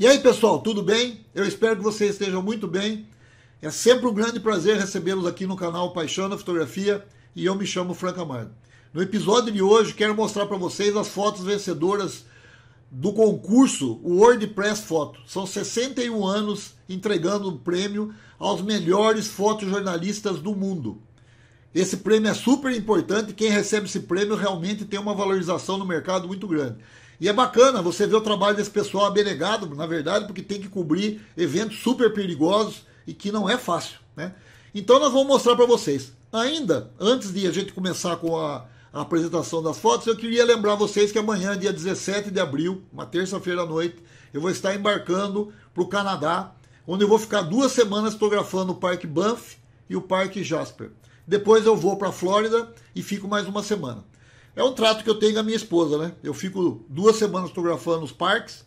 E aí, pessoal, tudo bem? Eu espero que vocês estejam muito bem. É sempre um grande prazer recebê-los aqui no canal Paixão da Fotografia e eu me chamo Franca Amaro. No episódio de hoje, quero mostrar para vocês as fotos vencedoras do concurso WordPress Foto. São 61 anos entregando o prêmio aos melhores fotojornalistas do mundo. Esse prêmio é super importante, quem recebe esse prêmio realmente tem uma valorização no mercado muito grande. E é bacana você ver o trabalho desse pessoal abnegado, na verdade, porque tem que cobrir eventos super perigosos e que não é fácil, né? Então nós vamos mostrar para vocês. Ainda, antes de a gente começar com a, a apresentação das fotos, eu queria lembrar vocês que amanhã, dia 17 de abril, uma terça-feira à noite, eu vou estar embarcando para o Canadá, onde eu vou ficar duas semanas fotografando o Parque Banff e o Parque Jasper. Depois eu vou para a Flórida e fico mais uma semana. É um trato que eu tenho com a minha esposa, né? Eu fico duas semanas fotografando os parques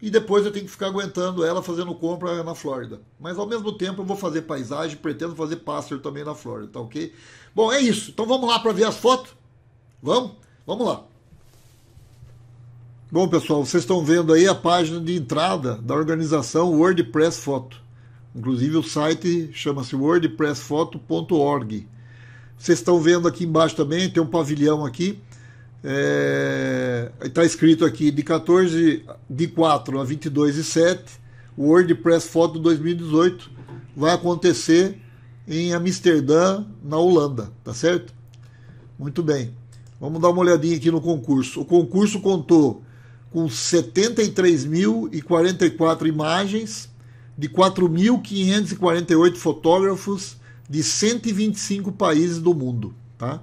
e depois eu tenho que ficar aguentando ela fazendo compra na Flórida. Mas ao mesmo tempo eu vou fazer paisagem, pretendo fazer pássaro também na Flórida, tá ok? Bom, é isso. Então vamos lá para ver as fotos? Vamos? Vamos lá. Bom, pessoal, vocês estão vendo aí a página de entrada da organização WordPress Foto. Inclusive o site chama-se wordpressfoto.org. Vocês estão vendo aqui embaixo também, tem um pavilhão aqui. Está é, tá escrito aqui de 14 de 4 a 22 e 7, o WordPress Foto 2018 vai acontecer em Amsterdã, na Holanda, tá certo? Muito bem. Vamos dar uma olhadinha aqui no concurso. O concurso contou com 73.044 imagens de 4.548 fotógrafos de 125 países do mundo. Tá?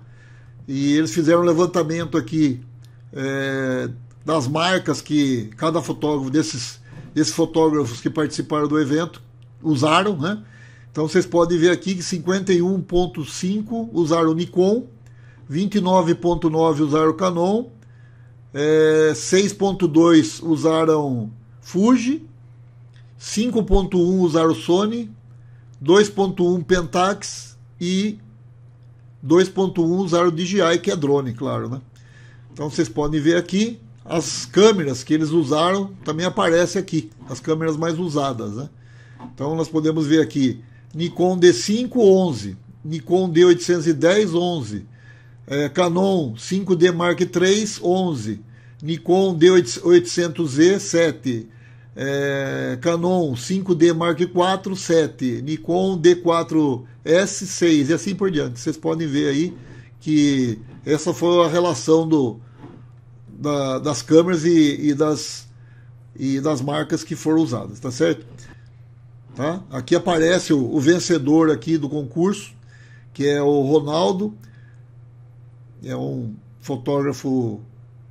E eles fizeram um levantamento aqui é, das marcas que cada fotógrafo desses, desses fotógrafos que participaram do evento usaram. Né? Então vocês podem ver aqui que 51,5 usaram o Nikon, 29,9 usaram o Canon, é, 6,2 usaram Fuji, 5,1 usaram o Sony, 2.1 Pentax e 2.1 o DJI, que é drone, claro, né? Então vocês podem ver aqui as câmeras que eles usaram também aparece aqui, as câmeras mais usadas, né? Então nós podemos ver aqui Nikon D5 11, Nikon D810 11, é, Canon 5D Mark III 11, Nikon D800Z 7, é, Canon 5D Mark IV, 7, Nikon D4S, 6 e assim por diante. Vocês podem ver aí que essa foi a relação do, da, das câmeras e, e, das, e das marcas que foram usadas, tá certo? Tá? Aqui aparece o, o vencedor aqui do concurso, que é o Ronaldo, é um fotógrafo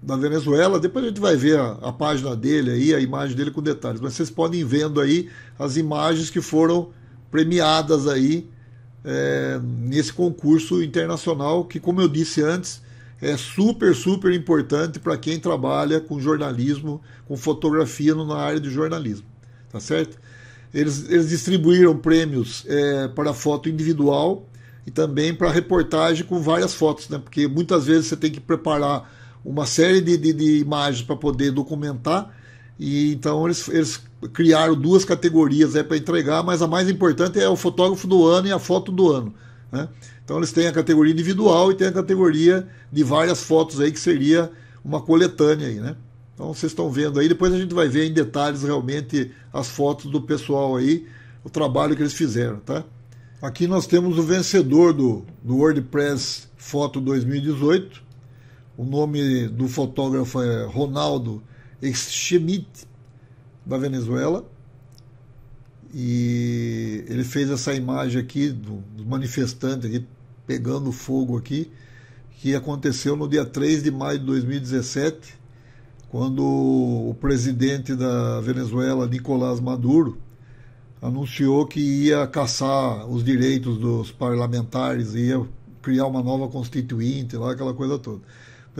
da Venezuela. Depois a gente vai ver a, a, página dele aí, a imagem dele com detalhes. Mas vocês podem ir vendo aí as imagens que foram premiadas aí é, nesse concurso internacional que, como eu disse antes, é super, super importante para quem trabalha com jornalismo, com fotografia na área de jornalismo, tá certo? Eles, eles distribuíram prêmios é, para foto individual e também para reportagem com várias fotos, né? Porque muitas vezes você tem que preparar uma série de, de, de imagens para poder documentar. E então eles, eles criaram duas categorias é, para entregar, mas a mais importante é o fotógrafo do ano e a foto do ano. Né? Então eles têm a categoria individual e tem a categoria de várias fotos aí, que seria uma coletânea aí, né? Então vocês estão vendo aí, depois a gente vai ver em detalhes realmente as fotos do pessoal aí, o trabalho que eles fizeram, tá? Aqui nós temos o vencedor do, do WordPress Foto 2018, o nome do fotógrafo é Ronaldo Schmidt, da Venezuela. E ele fez essa imagem aqui do, manifestantes manifestante aqui, pegando fogo aqui, que aconteceu no dia 3 de maio de 2017, quando o presidente da Venezuela, Nicolás Maduro, anunciou que ia caçar os direitos dos parlamentares, ia criar uma nova constituinte, lá aquela coisa toda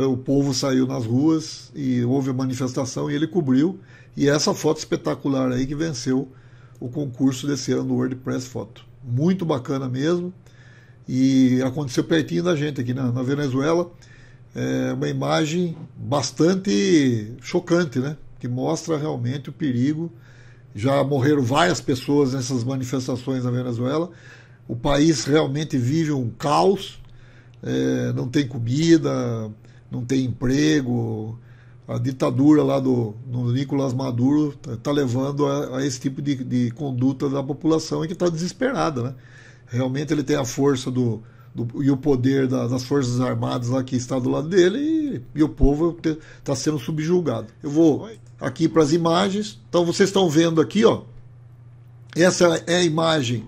o povo saiu nas ruas e houve a manifestação e ele cobriu. E essa foto espetacular aí que venceu o concurso desse ano do WordPress Foto. Muito bacana mesmo. E aconteceu pertinho da gente aqui na, na Venezuela. É uma imagem bastante chocante, né? Que mostra realmente o perigo. Já morreram várias pessoas nessas manifestações na Venezuela. O país realmente vive um caos. É, não tem comida, não tem emprego. A ditadura lá do, do Nicolás Maduro está tá levando a, a, esse tipo de, de conduta da população e que está desesperada. Né? Realmente ele tem a força do, do e o poder da, das Forças Armadas lá que está do lado dele e, e o povo está sendo subjulgado. Eu vou aqui para as imagens. Então vocês estão vendo aqui, ó. Essa é a imagem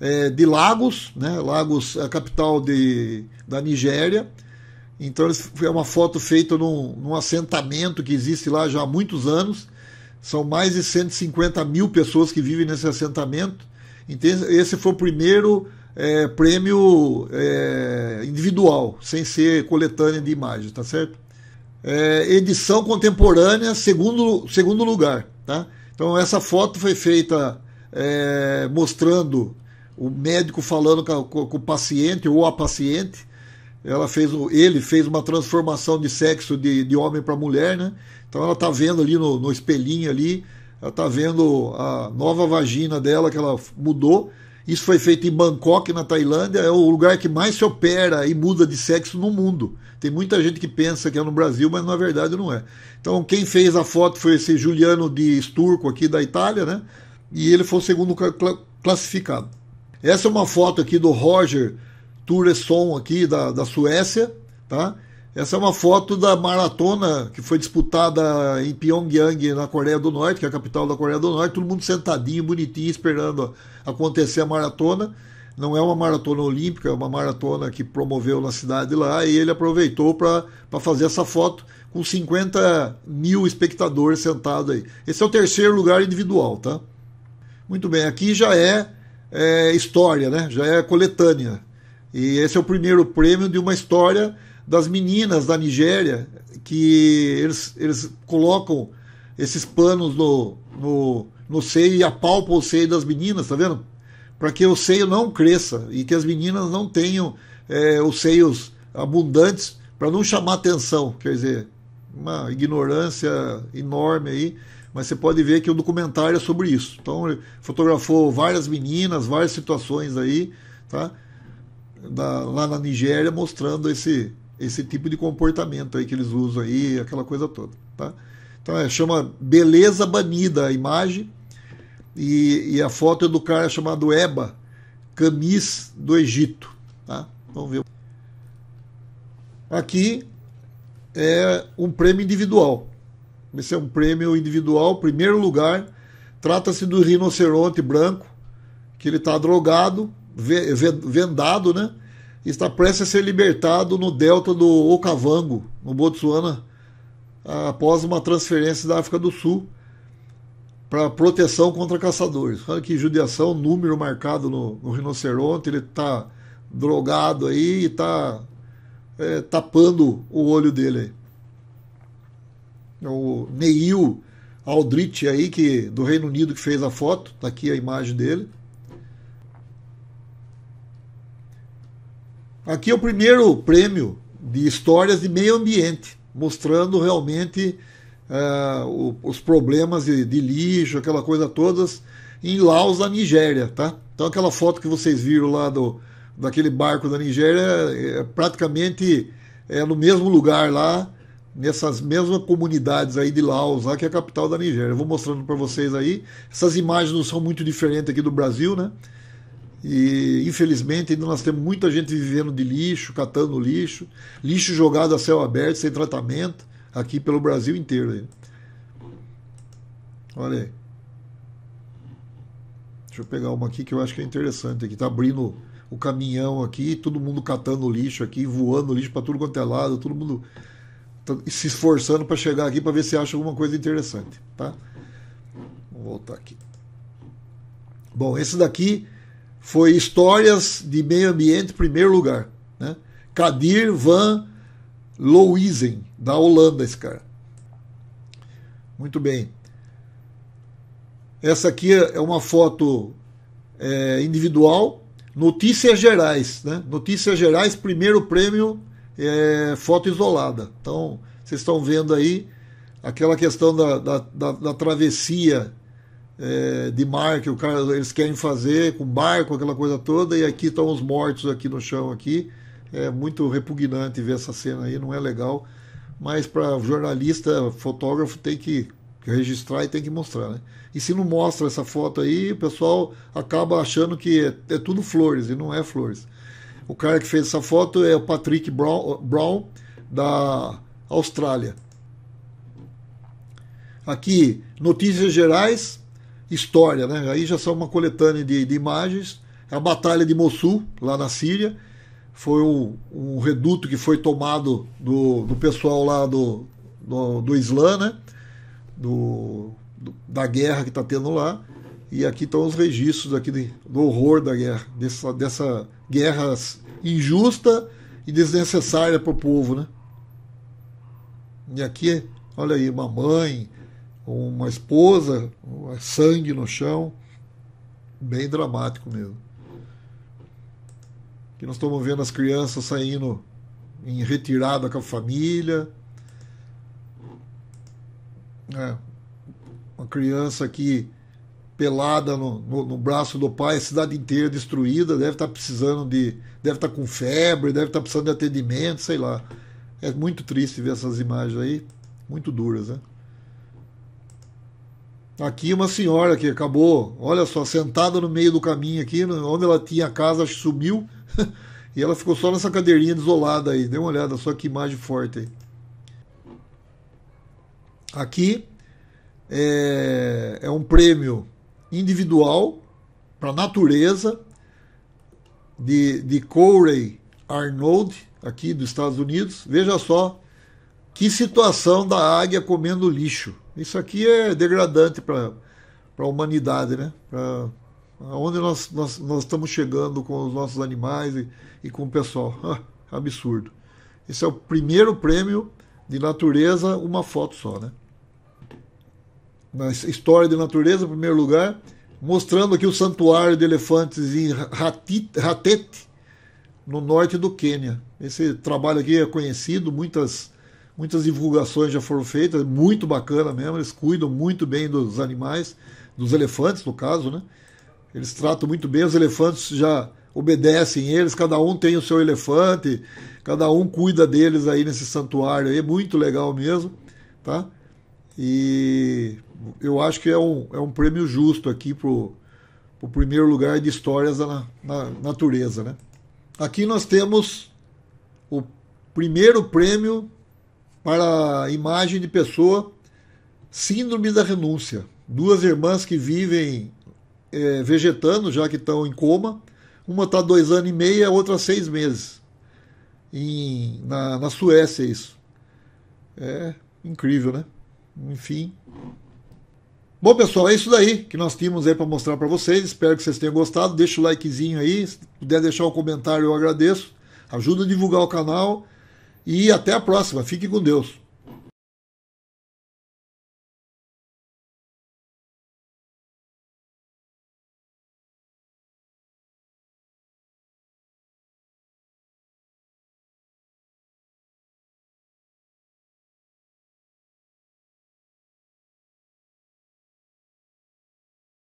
é, de Lagos, né? Lagos é a capital de, da Nigéria. Então é uma foto feita num, num, assentamento que existe lá já há muitos anos. São mais de 150 mil pessoas que vivem nesse assentamento. Então, esse foi o primeiro é, prêmio é, individual, sem ser coletânea de imagens, tá certo? É, edição contemporânea, segundo, segundo lugar, tá? Então essa foto foi feita é, mostrando o médico falando com, com o paciente ou a paciente ela fez ele fez uma transformação de sexo de, de homem para mulher, né? Então ela tá vendo ali no, no espelhinho ali, ela tá vendo a nova vagina dela que ela mudou. Isso foi feito em Bangkok, na Tailândia, é o lugar que mais se opera e muda de sexo no mundo. Tem muita gente que pensa que é no Brasil, mas na verdade não é. Então, quem fez a foto foi esse Juliano de Sturco aqui da Itália, né? E ele foi o segundo classificado. Essa é uma foto aqui do Roger Turesson aqui da, da Suécia, tá? Essa é uma foto da maratona que foi disputada em Pyongyang, na Coreia do Norte, que é a capital da Coreia do Norte, todo mundo sentadinho, bonitinho, esperando acontecer a maratona. Não é uma maratona olímpica, é uma maratona que promoveu na cidade lá, e ele aproveitou para fazer essa foto com 50 mil espectadores sentados aí. Esse é o terceiro lugar individual, tá? Muito bem, aqui já é, é história, né? Já é coletânea. E esse é o primeiro prêmio de uma história das meninas da Nigéria, que eles, eles colocam esses panos no, no, no seio e apalpam o seio das meninas, tá vendo? Para que o seio não cresça e que as meninas não tenham é, os seios abundantes para não chamar atenção. Quer dizer, uma ignorância enorme aí, mas você pode ver que o documentário é sobre isso. Então, ele fotografou várias meninas, várias situações aí, tá? da, lá na Nigéria mostrando esse, esse tipo de comportamento aí que eles usam aí, aquela coisa toda, tá? Então é, chama Beleza Banida a imagem e, e a foto é do cara chamado Eba Camis do Egito, tá? Vamos ver. Aqui é um prêmio individual. Esse é um prêmio individual, primeiro lugar. Trata-se do rinoceronte branco, que ele está drogado vendado, né? Está prestes a ser libertado no delta do Okavango, no Botsuana, após uma transferência da África do Sul para proteção contra caçadores. Olha que judiação, número marcado no, no rinoceronte, ele está drogado aí e está é, tapando o olho dele é O Neil Aldrich aí, que, do Reino Unido, que fez a foto, está aqui a imagem dele. Aqui é o primeiro prêmio de histórias de meio ambiente, mostrando realmente uh, os problemas de, de, lixo, aquela coisa todas, em Laos, na Nigéria, tá? Então aquela foto que vocês viram lá do, daquele barco da Nigéria, é, praticamente é no mesmo lugar lá, nessas mesmas comunidades aí de Laos, lá que é a capital da Nigéria. Eu vou mostrando para vocês aí. Essas imagens não são muito diferentes aqui do Brasil, né? E infelizmente ainda nós temos muita gente vivendo de lixo, catando lixo, lixo jogado a céu aberto, sem tratamento, aqui pelo Brasil inteiro. Aí. Olha aí. Deixa eu pegar uma aqui que eu acho que é interessante. Aqui tá abrindo o caminhão aqui, todo mundo catando lixo aqui, voando lixo para tudo quanto é lado, todo mundo tá se esforçando para chegar aqui para ver se acha alguma coisa interessante, tá? Vou voltar aqui. Bom, esse daqui foi Histórias de Meio Ambiente, primeiro lugar. Né? Kadir Van Louisen, da Holanda, esse cara. Muito bem. Essa aqui é, é uma foto é, individual. Notícias Gerais, né? Notícias Gerais, primeiro prêmio, é, foto isolada. Então, vocês estão vendo aí aquela questão da, da, da, da travessia é, de mar que o cara, eles querem fazer com barco, aquela coisa toda, e aqui estão os mortos aqui no chão aqui. É muito repugnante ver essa cena aí, não é legal. Mas para jornalista, fotógrafo, tem que registrar e tem que mostrar. Né? E se não mostra essa foto aí, o pessoal acaba achando que é, é tudo flores, e não é flores. O cara que fez essa foto é o Patrick Brown, Brown da Austrália. Aqui, notícias gerais, história, né? Aí já são uma coletânea de, de imagens. É a Batalha de Mossul, lá na Síria, foi um, um reduto que foi tomado do, do pessoal lá do, do, do Islã, né? Do, do da guerra que está tendo lá. E aqui estão os registros aqui de, do horror da guerra, dessa, dessa guerra injusta e desnecessária para o povo, né? E aqui, olha aí, mamãe, uma esposa, sangue no chão, bem dramático mesmo. Que nós estamos vendo as crianças saindo em retirada com a família. É, uma criança aqui pelada no, no, no, braço do pai, a cidade inteira destruída, deve estar tá precisando de. deve estar tá com febre, deve estar tá precisando de atendimento, sei lá. É muito triste ver essas imagens aí, muito duras, né? Aqui uma senhora que acabou, olha só, sentada no meio do caminho aqui, onde ela tinha a casa, sumiu, e ela ficou só nessa cadeirinha desolada aí. Dê uma olhada só que imagem forte aí. Aqui é, é um prêmio individual para a natureza de, de Corey Arnold, aqui dos Estados Unidos. Veja só que situação da águia comendo lixo. Isso aqui é degradante para a humanidade, né? Pra, onde nós, nós, nós estamos chegando com os nossos animais e, e com o pessoal. Ah, absurdo. Esse é o primeiro prêmio de natureza, uma foto só, né? Na história de natureza, em primeiro lugar, mostrando aqui o santuário de elefantes em Ratete, no norte do Quênia. Esse trabalho aqui é conhecido, muitas Muitas divulgações já foram feitas, muito bacana mesmo. Eles cuidam muito bem dos animais, dos elefantes, no caso, né? Eles tratam muito bem, os elefantes já obedecem eles, cada um tem o seu elefante, cada um cuida deles aí nesse santuário aí, muito legal mesmo, tá? E eu acho que é um, é um prêmio justo aqui pro, o primeiro lugar de histórias na, na, natureza. Né? Aqui nós temos o primeiro prêmio para a imagem de pessoa Síndrome da Renúncia. Duas irmãs que vivem é, vegetando, já que estão em coma. Uma está dois anos e meio, a outra seis meses. Em, na, na Suécia, isso. É incrível, né? Enfim. Bom, pessoal, é isso daí que nós tínhamos aí para mostrar para vocês. Espero que vocês tenham gostado. Deixa o likezinho aí. Se puder deixar um comentário, eu agradeço. Ajuda a divulgar o canal e até a próxima. Fique com Deus.